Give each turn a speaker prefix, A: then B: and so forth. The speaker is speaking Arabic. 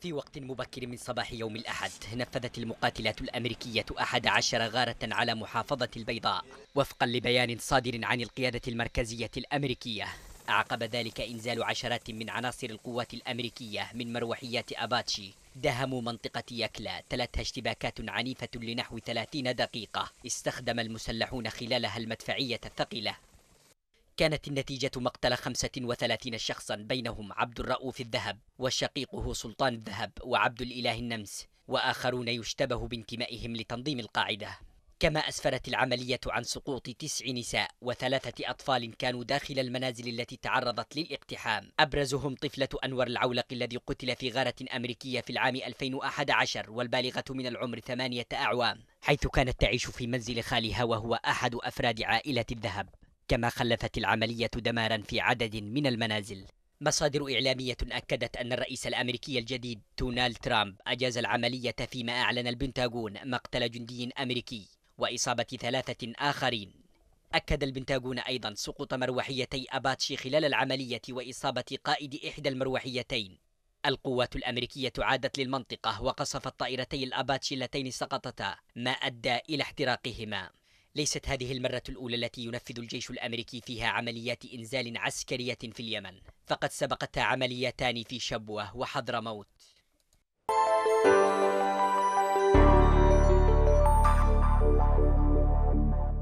A: في وقت مبكر من صباح يوم الأحد نفذت المقاتلات الأمريكية أحد عشر غارة على محافظة البيضاء وفقا لبيان صادر عن القيادة المركزية الأمريكية أعقب ذلك إنزال عشرات من عناصر القوات الأمريكية من مروحيات أباتشي دهموا منطقة يكلا تلتها اشتباكات عنيفة لنحو 30 دقيقة استخدم المسلحون خلالها المدفعية الثقيلة كانت النتيجة مقتل 35 شخصا بينهم عبد الرؤوف الذهب وشقيقه سلطان الذهب وعبد الإله النمس وآخرون يشتبه بانتمائهم لتنظيم القاعدة كما أسفرت العملية عن سقوط تسع نساء وثلاثة أطفال كانوا داخل المنازل التي تعرضت للاقتحام أبرزهم طفلة أنور العولق الذي قتل في غارة أمريكية في العام 2011 والبالغة من العمر ثمانية أعوام حيث كانت تعيش في منزل خالها وهو أحد أفراد عائلة الذهب كما خلفت العملية دمارا في عدد من المنازل مصادر إعلامية أكدت أن الرئيس الأمريكي الجديد دونالد ترامب أجاز العملية فيما أعلن البنتاغون مقتل جندي أمريكي وإصابة ثلاثة آخرين أكد البنتاغون أيضا سقوط مروحيتي أباتشي خلال العملية وإصابة قائد إحدى المروحيتين القوات الأمريكية عادت للمنطقة وقصفت طائرتي الأباتشي اللتين سقطتا ما أدى إلى احتراقهما ليست هذه المرة الأولى التي ينفذ الجيش الأمريكي فيها عمليات إنزال عسكرية في اليمن فقد سبقتها عمليتان في شبوة وحضرموت